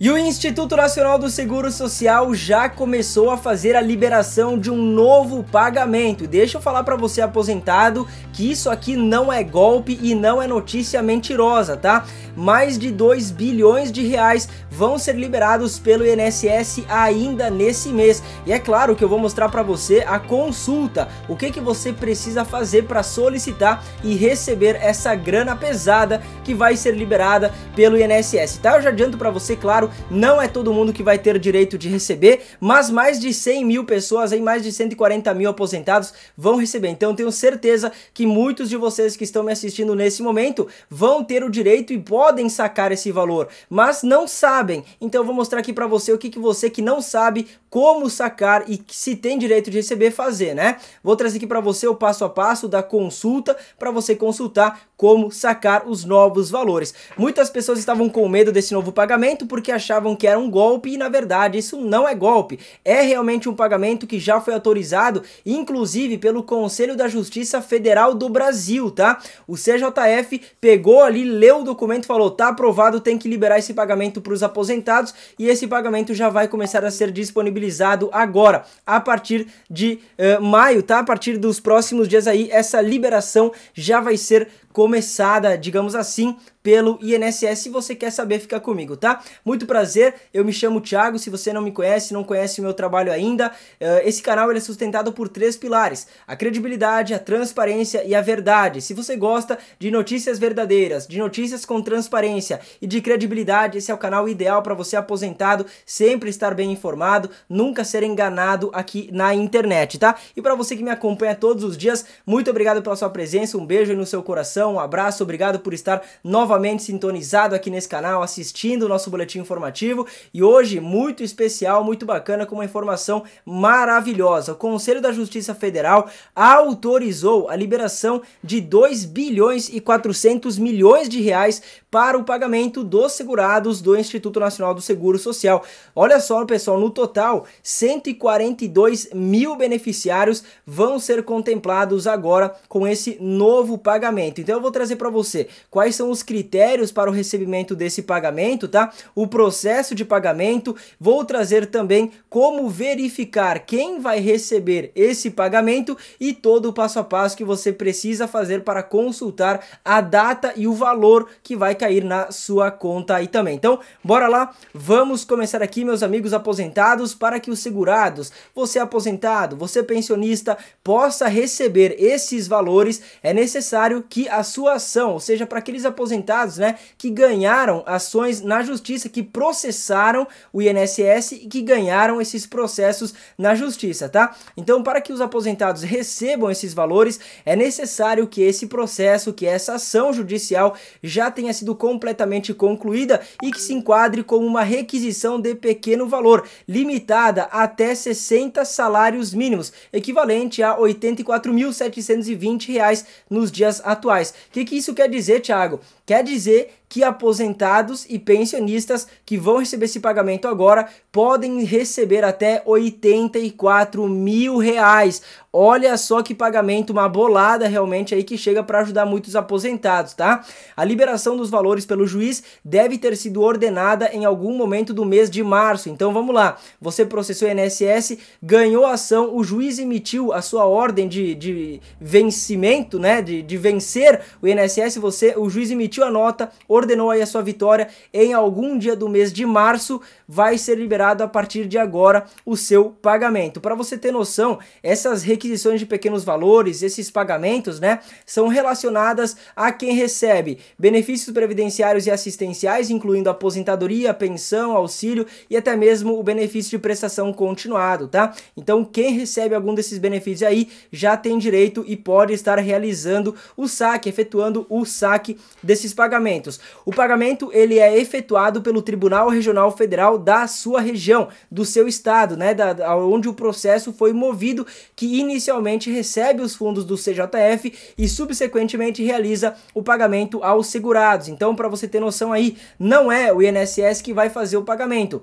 E o Instituto Nacional do Seguro Social já começou a fazer a liberação de um novo pagamento. Deixa eu falar para você aposentado que isso aqui não é golpe e não é notícia mentirosa, tá? Mais de 2 bilhões de reais vão ser liberados pelo INSS ainda nesse mês. E é claro que eu vou mostrar para você a consulta, o que que você precisa fazer para solicitar e receber essa grana pesada que vai ser liberada pelo INSS, tá? Eu já adianto para você, claro, claro, não é todo mundo que vai ter o direito de receber, mas mais de 100 mil pessoas, aí mais de 140 mil aposentados vão receber. Então tenho certeza que muitos de vocês que estão me assistindo nesse momento vão ter o direito e podem sacar esse valor, mas não sabem. Então vou mostrar aqui para você o que, que você que não sabe como sacar e se tem direito de receber, fazer, né? Vou trazer aqui para você o passo a passo da consulta para você consultar como sacar os novos valores. Muitas pessoas estavam com medo desse novo pagamento porque achavam que era um golpe e na verdade isso não é golpe. É realmente um pagamento que já foi autorizado, inclusive pelo Conselho da Justiça Federal do Brasil, tá? O CJF pegou ali, leu o documento, falou: "Tá aprovado, tem que liberar esse pagamento para os aposentados" e esse pagamento já vai começar a ser disponibilizado agora, a partir de uh, maio, tá? A partir dos próximos dias aí, essa liberação já vai ser começada, digamos assim, pelo INSS. Se você quer saber, fica comigo, tá? Muito prazer, eu me chamo Thiago. Se você não me conhece, não conhece o meu trabalho ainda, eh, esse canal ele é sustentado por três pilares: a credibilidade, a transparência e a verdade. Se você gosta de notícias verdadeiras, de notícias com transparência e de credibilidade, esse é o canal ideal para você aposentado sempre estar bem informado, nunca ser enganado aqui na internet, tá? E para você que me acompanha todos os dias, muito obrigado pela sua presença, um beijo no seu coração um abraço, obrigado por estar novamente sintonizado aqui nesse canal, assistindo o nosso boletim informativo e hoje muito especial, muito bacana, com uma informação maravilhosa. O Conselho da Justiça Federal autorizou a liberação de 2 bilhões e 400 milhões de reais para o pagamento dos segurados do Instituto Nacional do Seguro Social. Olha só, pessoal, no total, 142 mil beneficiários vão ser contemplados agora com esse novo pagamento. Então, então eu vou trazer para você quais são os critérios para o recebimento desse pagamento, tá? O processo de pagamento, vou trazer também como verificar quem vai receber esse pagamento e todo o passo a passo que você precisa fazer para consultar a data e o valor que vai cair na sua conta aí também. Então, bora lá, vamos começar aqui, meus amigos aposentados, para que os segurados, você aposentado, você pensionista, possa receber esses valores, é necessário que a sua ação, ou seja, para aqueles aposentados né, que ganharam ações na justiça, que processaram o INSS e que ganharam esses processos na justiça, tá? Então, para que os aposentados recebam esses valores, é necessário que esse processo, que essa ação judicial já tenha sido completamente concluída e que se enquadre como uma requisição de pequeno valor, limitada até 60 salários mínimos, equivalente a R$ 84.720 nos dias atuais. O que, que isso quer dizer, Thiago? Quer dizer que aposentados e pensionistas que vão receber esse pagamento agora podem receber até 84 mil reais. Olha só que pagamento, uma bolada realmente aí que chega para ajudar muitos aposentados, tá? A liberação dos valores pelo juiz deve ter sido ordenada em algum momento do mês de março. Então vamos lá, você processou o INSS, ganhou a ação, o juiz emitiu a sua ordem de, de vencimento, né? De, de vencer o INSS, você, o juiz emitiu a nota, ordenou aí a sua vitória em algum dia do mês de março, vai ser liberado a partir de agora o seu pagamento. Para você ter noção, essas requisições de pequenos valores, esses pagamentos, né, são relacionadas a quem recebe benefícios previdenciários e assistenciais, incluindo aposentadoria, pensão, auxílio e até mesmo o benefício de prestação continuado, tá? Então, quem recebe algum desses benefícios aí já tem direito e pode estar realizando o saque, efetuando o saque desses pagamentos. O pagamento ele é efetuado pelo Tribunal Regional Federal da sua região, do seu estado, né, da, da, onde o processo foi movido, que inicialmente recebe os fundos do CJF e subsequentemente realiza o pagamento aos segurados. Então, para você ter noção aí, não é o INSS que vai fazer o pagamento.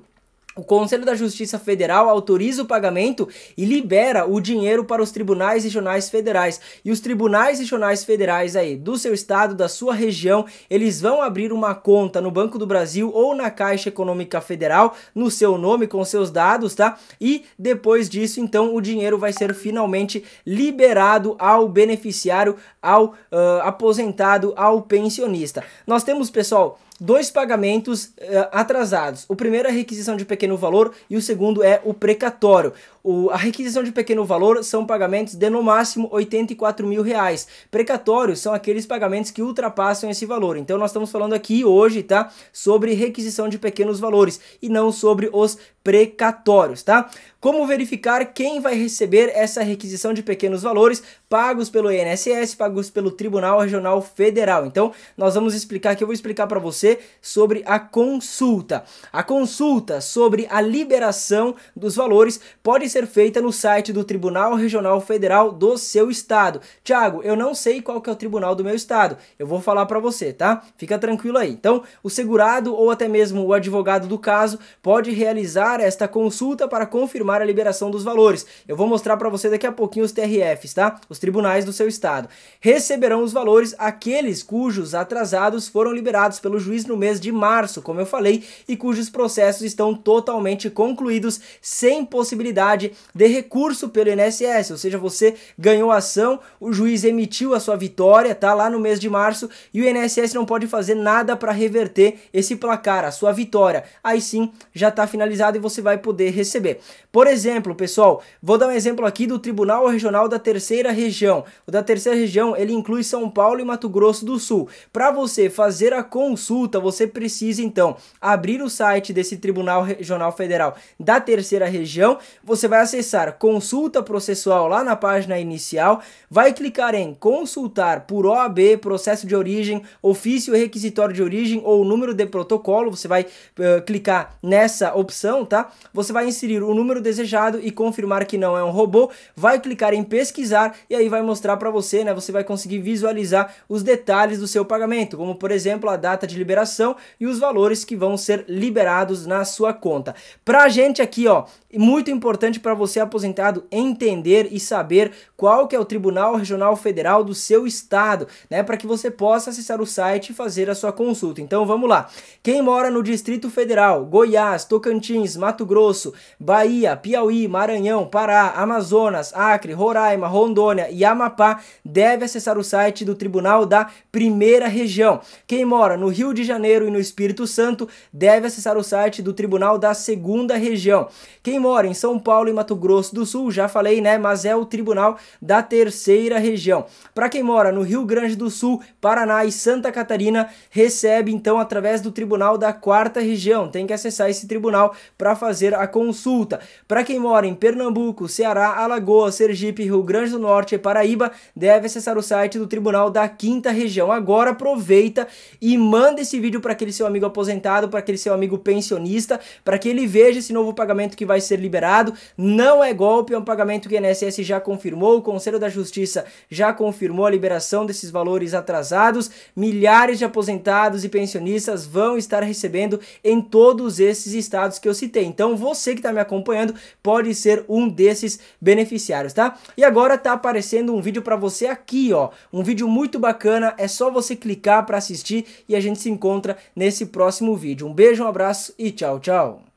O Conselho da Justiça Federal autoriza o pagamento e libera o dinheiro para os tribunais regionais federais. E os tribunais regionais federais aí do seu estado, da sua região, eles vão abrir uma conta no Banco do Brasil ou na Caixa Econômica Federal no seu nome com seus dados, tá? E depois disso, então, o dinheiro vai ser finalmente liberado ao beneficiário, ao uh, aposentado, ao pensionista. Nós temos, pessoal, dois pagamentos uh, atrasados. O primeiro é a requisição de pequeno valor e o segundo é o precatório. O, a requisição de pequeno valor são pagamentos de no máximo 84 mil reais. Precatórios são aqueles pagamentos que ultrapassam esse valor. Então nós estamos falando aqui hoje, tá? Sobre requisição de pequenos valores e não sobre os precatórios, tá? como verificar quem vai receber essa requisição de pequenos valores pagos pelo INSS, pagos pelo Tribunal Regional Federal. Então, nós vamos explicar aqui, eu vou explicar para você sobre a consulta. A consulta sobre a liberação dos valores pode ser feita no site do Tribunal Regional Federal do seu estado. Tiago, eu não sei qual que é o tribunal do meu estado. Eu vou falar para você, tá? Fica tranquilo aí. Então, o segurado ou até mesmo o advogado do caso pode realizar esta consulta para confirmar confirmar a liberação dos valores. Eu vou mostrar para você daqui a pouquinho os TRFs, tá? Os tribunais do seu estado. Receberão os valores aqueles cujos atrasados foram liberados pelo juiz no mês de março, como eu falei, e cujos processos estão totalmente concluídos sem possibilidade de recurso pelo INSS, ou seja, você ganhou a ação, o juiz emitiu a sua vitória, tá lá no mês de março, e o INSS não pode fazer nada para reverter esse placar, a sua vitória. Aí sim, já está finalizado e você vai poder receber. Por por exemplo, pessoal, vou dar um exemplo aqui do Tribunal Regional da Terceira Região. O da Terceira Região, ele inclui São Paulo e Mato Grosso do Sul. Para você fazer a consulta, você precisa então abrir o site desse Tribunal Regional Federal da Terceira Região. Você vai acessar consulta processual lá na página inicial, vai clicar em consultar por OAB, processo de origem, ofício requisitório de origem ou número de protocolo. Você vai uh, clicar nessa opção, tá? Você vai inserir o número de desejado e confirmar que não é um robô, vai clicar em pesquisar e aí vai mostrar para você, né? Você vai conseguir visualizar os detalhes do seu pagamento, como por exemplo a data de liberação e os valores que vão ser liberados na sua conta. Para a gente aqui, ó, muito importante para você aposentado entender e saber qual que é o Tribunal Regional Federal do seu estado, né, para que você possa acessar o site e fazer a sua consulta. Então vamos lá. Quem mora no Distrito Federal, Goiás, Tocantins, Mato Grosso, Bahia, Piauí, Maranhão, Pará, Amazonas, Acre, Roraima, Rondônia e Amapá deve acessar o site do Tribunal da Primeira Região. Quem mora no Rio de Janeiro e no Espírito Santo deve acessar o site do Tribunal da Segunda Região. Quem mora em São Paulo e Mato Grosso do Sul, já falei, né? Mas é o Tribunal da Terceira Região. Para quem mora no Rio Grande do Sul, Paraná e Santa Catarina, recebe então através do Tribunal da Quarta Região. Tem que acessar esse tribunal para fazer a consulta. Para quem mora em Pernambuco, Ceará, Alagoas, Sergipe, Rio Grande do Norte e Paraíba, deve acessar o site do Tribunal da Quinta Região. Agora aproveita e manda esse vídeo para aquele seu amigo aposentado, para aquele seu amigo pensionista, para que ele veja esse novo pagamento que vai ser liberado. Não é golpe, é um pagamento que o INSS já confirmou, o Conselho da Justiça já confirmou a liberação desses valores atrasados. Milhares de aposentados e pensionistas vão estar recebendo em todos esses estados que eu citei. Então, você que está me acompanhando, pode ser um desses beneficiários, tá? E agora tá aparecendo um vídeo para você aqui, ó, um vídeo muito bacana, é só você clicar para assistir e a gente se encontra nesse próximo vídeo. Um beijo, um abraço e tchau, tchau.